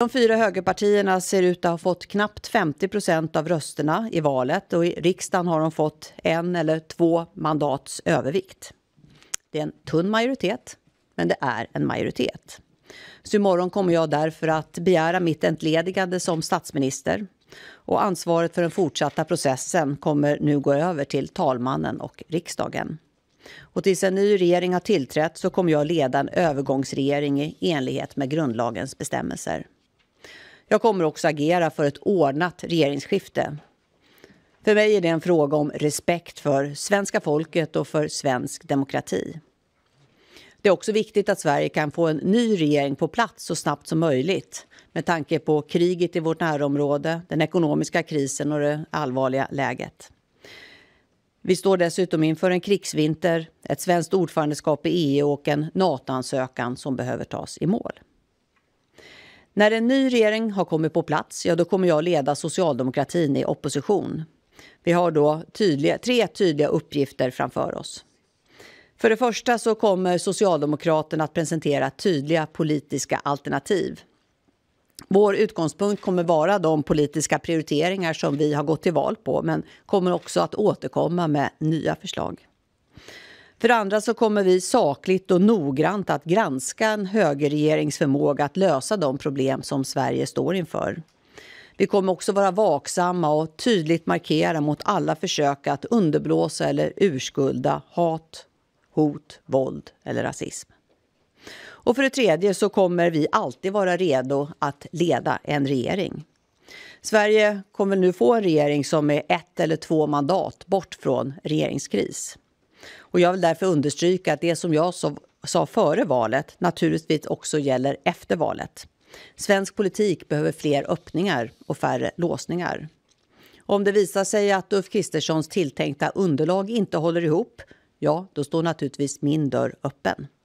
De fyra högerpartierna ser ut att ha fått knappt 50 procent av rösterna i valet och i riksdagen har de fått en eller två mandats övervikt. Det är en tunn majoritet, men det är en majoritet. Så imorgon kommer jag därför att begära mitt entledigande som statsminister och ansvaret för den fortsatta processen kommer nu gå över till talmannen och riksdagen. Och tills en ny regering har tillträtt så kommer jag leda en övergångsregering i enlighet med grundlagens bestämmelser. Jag kommer också agera för ett ordnat regeringsskifte. För mig är det en fråga om respekt för svenska folket och för svensk demokrati. Det är också viktigt att Sverige kan få en ny regering på plats så snabbt som möjligt med tanke på kriget i vårt närområde, den ekonomiska krisen och det allvarliga läget. Vi står dessutom inför en krigsvinter, ett svenskt ordförandeskap i EU och en NATO-ansökan som behöver tas i mål. När en ny regering har kommit på plats, ja, då kommer jag leda socialdemokratin i opposition. Vi har då tydliga, tre tydliga uppgifter framför oss. För det första så kommer Socialdemokraterna att presentera tydliga politiska alternativ. Vår utgångspunkt kommer vara de politiska prioriteringar som vi har gått till val på men kommer också att återkomma med nya förslag. För det andra så kommer vi sakligt och noggrant att granska en högerregerings förmåga att lösa de problem som Sverige står inför. Vi kommer också vara vaksamma och tydligt markera mot alla försök att underblåsa eller urskulda hat, hot, våld eller rasism. Och för det tredje så kommer vi alltid vara redo att leda en regering. Sverige kommer nu få en regering som är ett eller två mandat bort från regeringskris. Och jag vill därför understryka att det som jag sa före valet naturligtvis också gäller efter valet. Svensk politik behöver fler öppningar och färre låsningar. Om det visar sig att Ulf Kristerssons tilltänkta underlag inte håller ihop, ja, då står naturligtvis min dörr öppen.